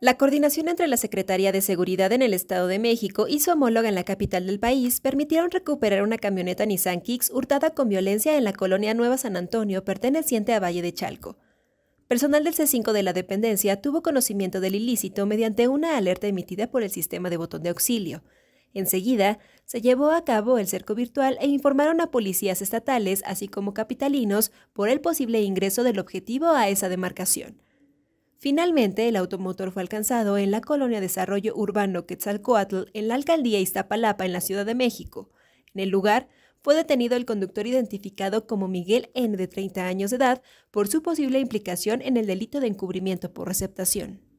La coordinación entre la Secretaría de Seguridad en el Estado de México y su homóloga en la capital del país permitieron recuperar una camioneta Nissan Kicks hurtada con violencia en la colonia Nueva San Antonio, perteneciente a Valle de Chalco. Personal del C5 de la dependencia tuvo conocimiento del ilícito mediante una alerta emitida por el sistema de botón de auxilio. Enseguida, se llevó a cabo el cerco virtual e informaron a policías estatales, así como capitalinos, por el posible ingreso del objetivo a esa demarcación. Finalmente, el automotor fue alcanzado en la colonia Desarrollo Urbano Quetzalcoatl, en la alcaldía Iztapalapa, en la Ciudad de México. En el lugar, fue detenido el conductor identificado como Miguel N. de 30 años de edad por su posible implicación en el delito de encubrimiento por receptación.